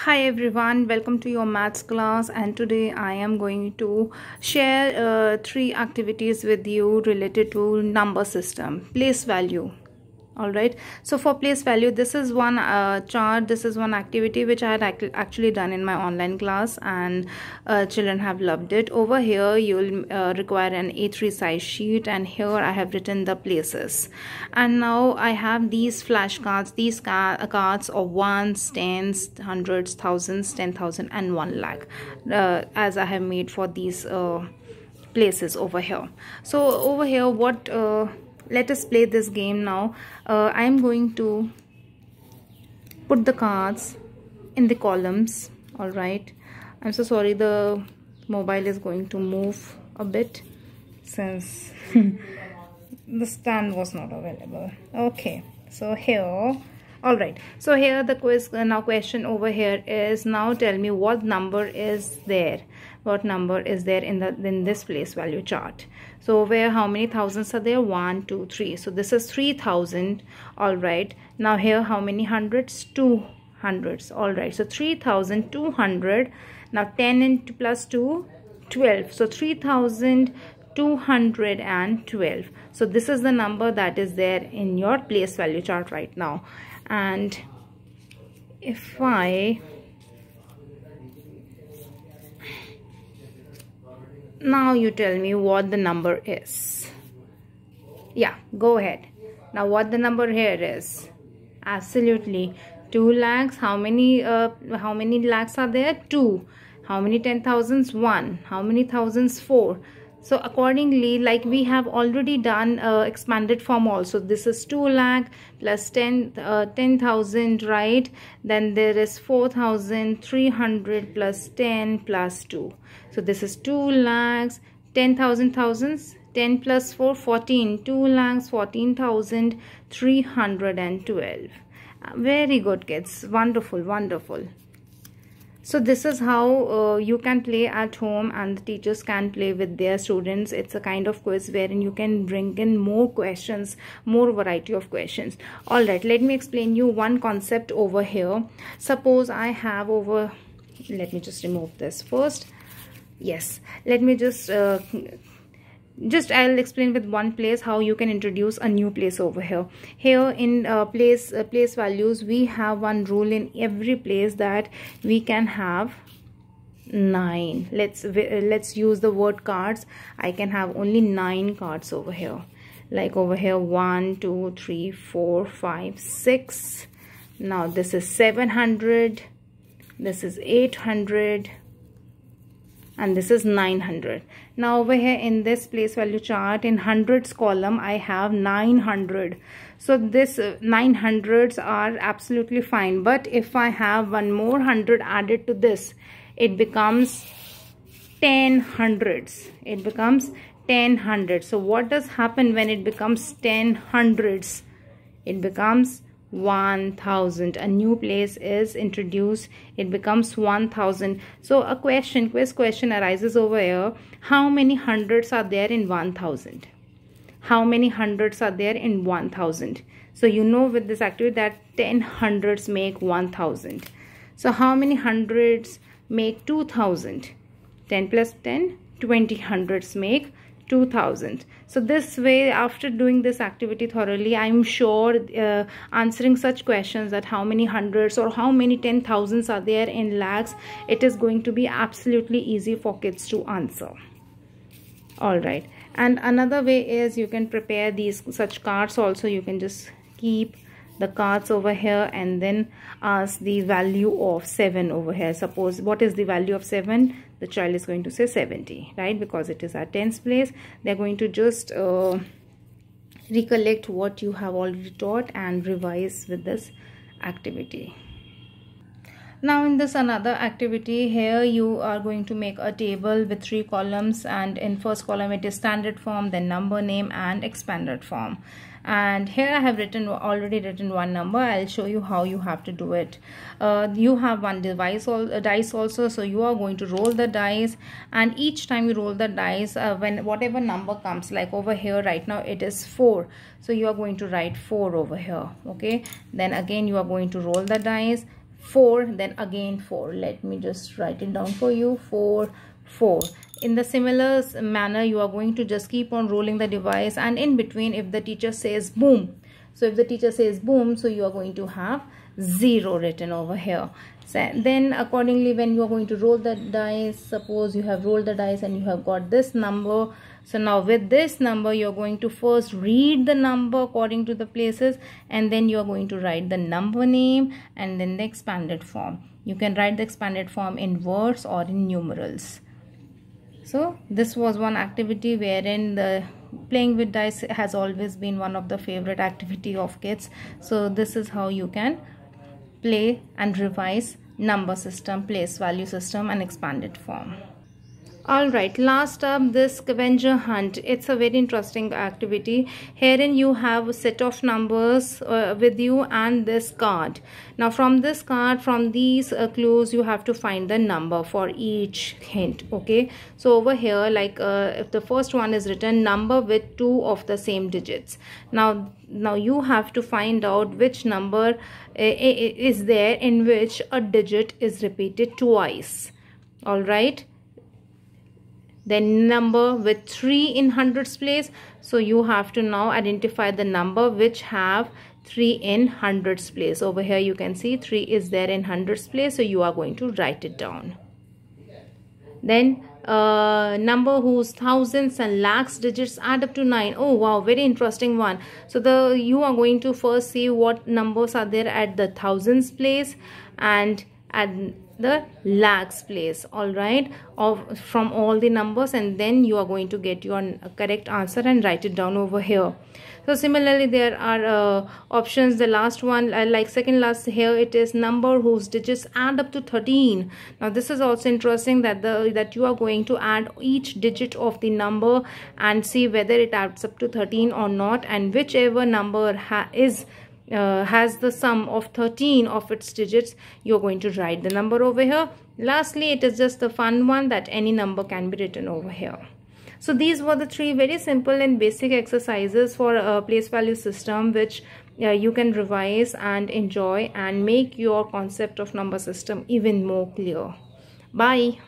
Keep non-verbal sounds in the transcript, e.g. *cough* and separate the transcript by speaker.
Speaker 1: hi everyone welcome to your maths class and today i am going to share uh, three activities with you related to number system place value all right so for place value this is one uh, chart this is one activity which i had ac actually done in my online class and uh, children have loved it over here you'll uh, require an a3 size sheet and here i have written the places and now i have these flashcards these uh, cards of ones tens hundreds thousands ten thousand and one lakh uh, as i have made for these uh, places over here so over here what let us play this game now uh, i am going to put the cards in the columns all right i'm so sorry the mobile is going to move a bit since *laughs* the stand was not available okay so here all right so here the quiz uh, now question over here is now tell me what number is there what number is there in the in this place value chart so where how many thousands are there one two three so this is three thousand all right now here how many hundreds two hundreds all right so 3200 now 10 and 2 12 so three thousand. 212 so this is the number that is there in your place value chart right now and if I now you tell me what the number is yeah go ahead now what the number here is absolutely 2 lakhs how many uh, how many lakhs are there 2 how many 10,000s 1 how many thousands 4 so accordingly like we have already done uh, expanded form also this is 2 lakh plus 10 uh, 10000 right then there is 4300 plus 10 plus 2 so this is 2 lakhs 10000 thousands 10 plus 4 14 2 lakhs 14312 uh, very good kids wonderful wonderful so this is how uh, you can play at home and the teachers can play with their students it's a kind of quiz wherein you can bring in more questions more variety of questions all right let me explain you one concept over here suppose i have over let me just remove this first yes let me just uh, just I'll explain with one place how you can introduce a new place over here. Here in uh, place uh, place values we have one rule in every place that we can have 9 let's uh, let's use the word cards i can have only 9 cards over here like over here one, two, three, four, five, six. now this is 700 this is 800 and this is 900 now over here in this place value chart in hundreds column i have 900 so this 900s uh, are absolutely fine but if i have one more 100 added to this it becomes 10 hundreds it becomes 10 hundreds so what does happen when it becomes 10 hundreds it becomes 1000 a new place is introduced it becomes 1000 so a question quiz question arises over here how many hundreds are there in 1000 how many hundreds are there in 1000 so you know with this activity that 10 hundreds make 1000 so how many hundreds make 2000 10 plus 10 20 hundreds make 2000 so this way after doing this activity thoroughly i'm sure uh, answering such questions that how many hundreds or how many ten thousands are there in lakhs it is going to be absolutely easy for kids to answer all right and another way is you can prepare these such cards also you can just keep the cards over here and then ask the value of 7 over here suppose what is the value of 7 the child is going to say 70 right because it is at tens place they're going to just uh, recollect what you have already taught and revise with this activity now in this another activity here you are going to make a table with three columns and in first column it is standard form then number name and expanded form and here I have written already written one number I'll show you how you have to do it uh, you have one device all, uh, dice also so you are going to roll the dice and each time you roll the dice uh, when whatever number comes like over here right now it is 4 so you are going to write 4 over here okay then again you are going to roll the dice 4 then again 4 let me just write it down for you 4 4 in the similar manner you are going to just keep on rolling the device and in between if the teacher says boom so if the teacher says boom, so you are going to have 0 written over here. So then accordingly when you are going to roll the dice, suppose you have rolled the dice and you have got this number. So now with this number you are going to first read the number according to the places and then you are going to write the number name and then the expanded form. You can write the expanded form in words or in numerals. So this was one activity wherein the playing with dice has always been one of the favorite activity of kids so this is how you can play and revise number system place value system and expanded form all right last up this scavenger hunt it's a very interesting activity herein you have a set of numbers uh, with you and this card now from this card from these uh, clues you have to find the number for each hint okay so over here like uh, if the first one is written number with two of the same digits now now you have to find out which number uh, uh, is there in which a digit is repeated twice all right then number with 3 in hundreds place so you have to now identify the number which have 3 in hundreds place over here you can see 3 is there in hundreds place so you are going to write it down then uh, number whose thousands and lakhs digits add up to 9 oh wow very interesting one so the you are going to first see what numbers are there at the thousands place and at the lakhs place all right of from all the numbers and then you are going to get your uh, correct answer and write it down over here so similarly there are uh, options the last one uh, like second last here it is number whose digits add up to 13 now this is also interesting that the that you are going to add each digit of the number and see whether it adds up to 13 or not and whichever number is uh, has the sum of 13 of its digits you're going to write the number over here lastly it is just the fun one that any number can be written over here so these were the three very simple and basic exercises for a place value system which uh, you can revise and enjoy and make your concept of number system even more clear bye